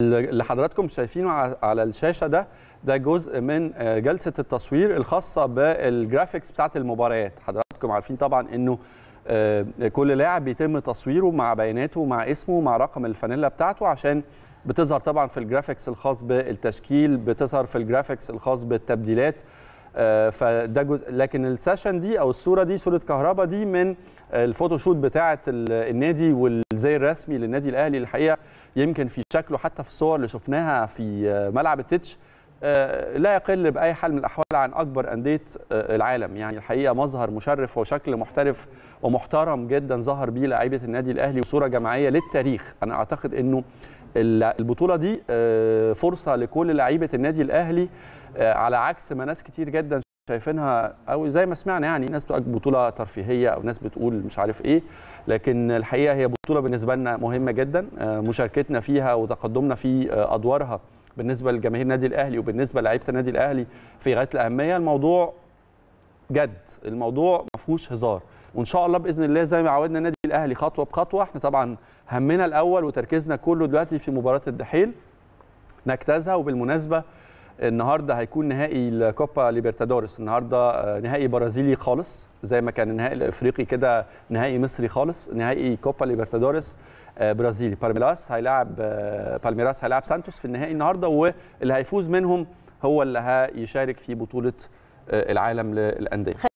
اللي حضراتكم شايفينه على الشاشه ده ده جزء من آه، جلسه التصوير الخاصه بالجرافيكس بتاعه المباريات حضراتكم عارفين طبعا انه آه، كل لاعب بيتم تصويره مع بياناته مع اسمه مع رقم الفانيلا بتاعته عشان بتظهر طبعا في الجرافيكس الخاص بالتشكيل بتظهر في الجرافيكس الخاص بالتبديلات آه، فده جزء لكن السيشن دي او الصوره دي صوره كهربا دي من آه، الفوتوشوت بتاعه النادي والزي الرسمي للنادي الاهلي الحقيقه يمكن في شكله حتى في الصور اللي شفناها في آه، ملعب التتش لا يقل باي حال من الاحوال عن اكبر انديه العالم يعني الحقيقه مظهر مشرف وشكل محترف ومحترم جدا ظهر بيه لعيبه النادي الاهلي وصوره جماعيه للتاريخ انا اعتقد انه البطوله دي آه، فرصه لكل لعيبه النادي الاهلي آه، على عكس ما ناس كتير جدا شايفينها او زي ما سمعنا يعني ناس تقول بطوله ترفيهيه او ناس بتقول مش عارف ايه لكن الحقيقه هي بطوله بالنسبه لنا مهمه جدا آه، مشاركتنا فيها وتقدمنا في ادوارها بالنسبه لجماهير النادي الاهلي وبالنسبه لعيبه النادي الاهلي في غايه الاهميه الموضوع جد الموضوع ما فيهوش هزار وان شاء الله باذن الله زي ما عودنا النادي الاهلي خطوه بخطوه احنا طبعا همنا الاول وتركيزنا كله دلوقتي في مباراه الدحيل نجتازها وبالمناسبه النهارده هيكون نهائي الكوبا ليبرتادورس النهارده آه، نهائي برازيلي خالص زي ما كان النهائي الافريقي كده نهائي مصري خالص نهائي كوبا ليبرتادورس آه، برازيلي بالميراس هيلاعب آه، بالميراس هيلاعب سانتوس في النهائي النهارده واللي هيفوز منهم هو اللي هيشارك في بطوله آه، العالم للانديه